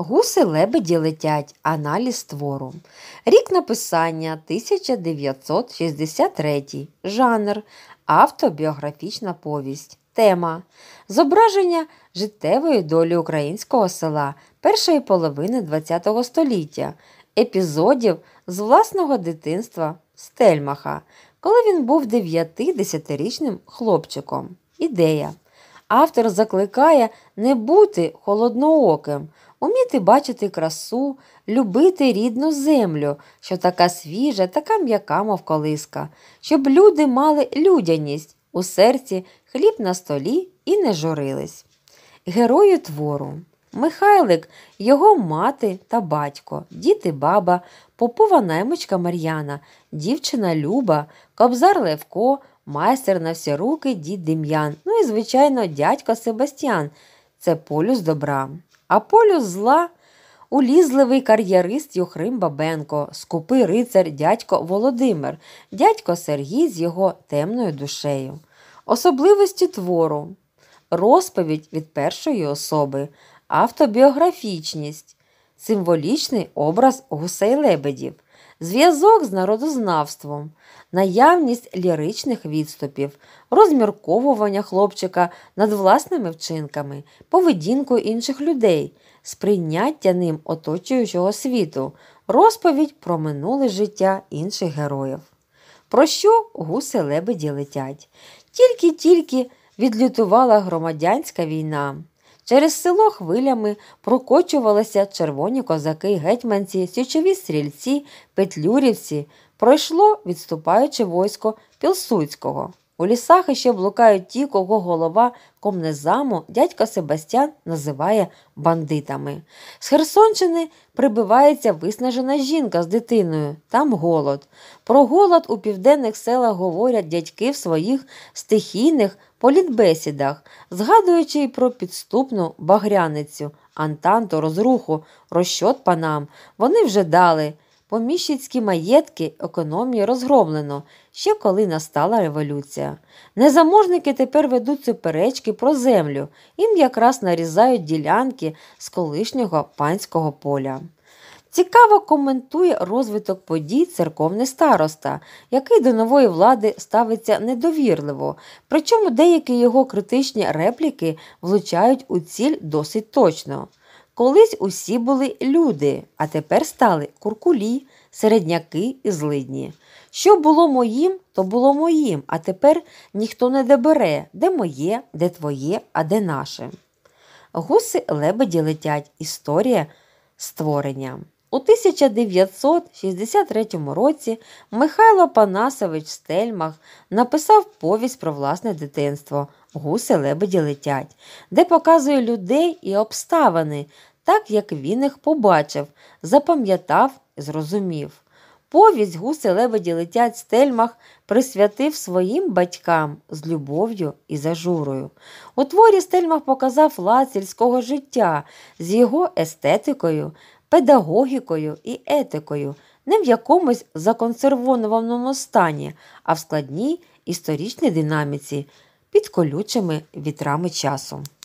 Гуси лебеді летять. Аналіз твору. Рік написання 1963. Жанр. Автобіографічна повість. Тема. Зображення життєвої долі українського села першої половини ХХ століття. Епізодів з власного дитинства Стельмаха, коли він був 9-10річним хлопчиком. Ідея. Автор закликає не бути холоднооким уміти бачити красу, любити рідну землю, що така свіжа, така м'яка, мовколиска, щоб люди мали людяність у серці, хліб на столі і не журились. Герою твору Михайлик, його мати та батько, діти баба, попова наймичка Мар'яна, дівчина Люба, кобзар Левко, майстер на всі руки дід Дем'ян, ну і, звичайно, дядько Себастьян. Це полюс добра а полю зла улізливий кар'єрист Юхрим Бабенко, скупий рицар дядько Володимир, дядько Сергій з його темною душею. Особливості твору, розповідь від першої особи, автобіографічність, символічний образ гусей лебедів зв'язок з народознавством, наявність ліричних відступів, розмірковування хлопчика над власними вчинками, поведінкою інших людей, сприйняття ним оточуючого світу, розповідь про минуле життя інших героїв. Про що гуси лебеді летять? Тільки-тільки відлютувала громадянська війна. Через село хвилями прокочувалися червоні козаки, гетьманці, січові стрільці, петлюрівці. Пройшло, відступаюче військо Пілсуцького. У лісах іще блукають ті, кого голова комнезаму дядько Себастьян називає бандитами. З Херсонщини прибивається виснажена жінка з дитиною, там голод. Про голод у південних селах говорять дядьки в своїх стихійних політбесідах, згадуючи й про підступну багряницю, антанту, розруху, розщот панам. Вони вже дали. Поміщицькі маєтки економії розгромлено, ще коли настала революція. Незаможники тепер ведуть суперечки про землю, їм якраз нарізають ділянки з колишнього панського поля. Цікаво коментує розвиток подій церковний староста, який до нової влади ставиться недовірливо, причому деякі його критичні репліки влучають у ціль досить точно. Колись усі були люди, а тепер стали куркулі, середняки і злидні. Що було моїм, то було моїм, а тепер ніхто не добере, де моє, де твоє, а де наше. Гуси лебеді летять історія створення. У 1963 році Михайло Панасович Стельмах написав повість про власне дитинство Гуси лебеді летять, де показує людей і обставини, так як він їх побачив, запам'ятав і зрозумів. Повість гуси лебеді летять стельмах, присвятив своїм батькам з любов'ю і зажурою. У творі стельмах показав лад сільського життя з його естетикою, педагогікою і етикою, не в якомусь законсервованому стані, а в складній історичній динаміці під колючими вітрами часу.